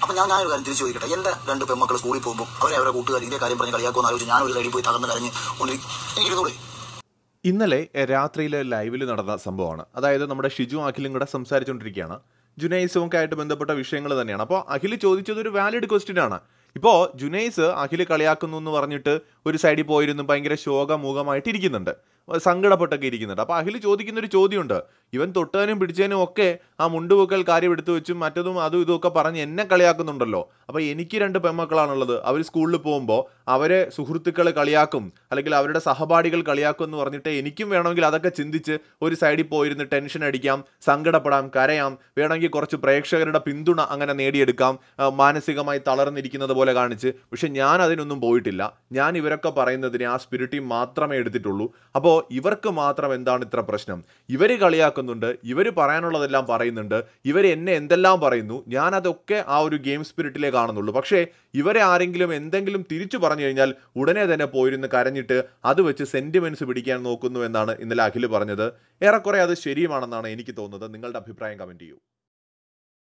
അപ്പൊ ഞാൻ ഞാൻ കാര്യം തിരിച്ചു ചോദിക്കട്ടെ എന്റെ രണ്ട് പെൺമക്കൾ സ്കൂളിൽ പോകുമ്പോൾ അവരെ അവരുടെ കൂട്ടുകാർ ഇതേ കാര്യം പറഞ്ഞ് കളിയാക്കുമെന്ന് ആലോചിച്ച് ഞാൻ ഒരു സൈഡിൽ പോയി തകർന്ന് കരഞ്ഞ് എനിക്കിരുന്നൂടെ ഇന്നലെ രാത്രിയിലെ ലൈവിൽ നടന്ന സംഭവമാണ് അതായത് നമ്മുടെ ഷിജു അഖിലും കൂടെ സംസാരിച്ചുകൊണ്ടിരിക്കുകയാണ് ജുനൈസുമൊക്കെ ആയിട്ട് ബന്ധപ്പെട്ട വിഷയങ്ങൾ തന്നെയാണ് അപ്പോൾ അഖിൽ ചോദിച്ചത് ഒരു വാലിഡ് ക്വസ്റ്റ്യൻ ആണ് ഇപ്പോൾ ജുനൈസ് അഖിൽ കളിയാക്കുന്നു എന്ന് പറഞ്ഞിട്ട് ഒരു സൈഡിൽ പോയിരുന്നു ഭയങ്കര ശോകമുഖമായിട്ട് ഇരിക്കുന്നുണ്ട് സങ്കടപ്പെട്ടൊക്കെ ഇരിക്കുന്നുണ്ട് അപ്പോൾ അഖിൽ ചോദിക്കുന്ന ഒരു ചോദ്യമുണ്ട് ഇവൻ തൊട്ടാനും പിടിച്ചതിനും ഒക്കെ ആ മുണ്ടുപൊക്കൽ കാര്യം എടുത്തു വെച്ചും മറ്റതും അതും ഇതുമൊക്കെ പറഞ്ഞ് എന്നെ കളിയാക്കുന്നുണ്ടല്ലോ അപ്പോൾ എനിക്ക് രണ്ട് പെൺമക്കളാണുള്ളത് അവർ സ്കൂളിൽ പോകുമ്പോൾ അവരെ സുഹൃത്തുക്കൾ കളിയാക്കും അല്ലെങ്കിൽ അവരുടെ സഹപാഠികൾ കളിയാക്കും എന്ന് പറഞ്ഞിട്ട് എനിക്കും വേണമെങ്കിൽ അതൊക്കെ ചിന്തിച്ച് ഒരു സൈഡിൽ പോയിരുന്ന് ടെൻഷൻ അടിക്കാം സങ്കടപ്പെടാം കരയാം വേണമെങ്കിൽ കുറച്ച് പ്രേക്ഷകരുടെ പിന്തുണ അങ്ങനെ നേടിയെടുക്കാം മാനസികമായി തളർന്നിരിക്കുന്നത് പോലെ കാണിച്ച് പക്ഷെ ഞാൻ അതിനൊന്നും പോയിട്ടില്ല ഞാൻ ഇവരെ ഇവരൊക്കെ പറയുന്നതിന് ആ ടീം മാത്രമേ എടുത്തിട്ടുള്ളൂ അപ്പോൾ ഇവർക്ക് മാത്രം എന്താണ് ഇത്ര പ്രശ്നം ഇവർ കളിയാക്കുന്നുണ്ട് ഇവർ പറയാനുള്ളതെല്ലാം പറയുന്നുണ്ട് ഇവർ എന്നെ എന്തെല്ലാം പറയുന്നു ഞാൻ അതൊക്കെ ആ ഒരു ഗെയിം സ്പിരിറ്റിലേ കാണുന്നുള്ളൂ പക്ഷേ ഇവരെ ആരെങ്കിലും എന്തെങ്കിലും തിരിച്ചു പറഞ്ഞു കഴിഞ്ഞാൽ ഉടനെ തന്നെ പോയിരുന്ന് കരഞ്ഞിട്ട് അത് വെച്ച് സെൻറ്റിമെൻറ്റ്സ് പിടിക്കാൻ നോക്കുന്നു എന്നാണ് ഇന്നലെ അഖിൽ പറഞ്ഞത് ഏറെക്കുറെ അത് ശരിയുമാണെന്നാണ് എനിക്ക് തോന്നുന്നത് നിങ്ങളുടെ അഭിപ്രായം കമൻറ്റ് ചെയ്യൂ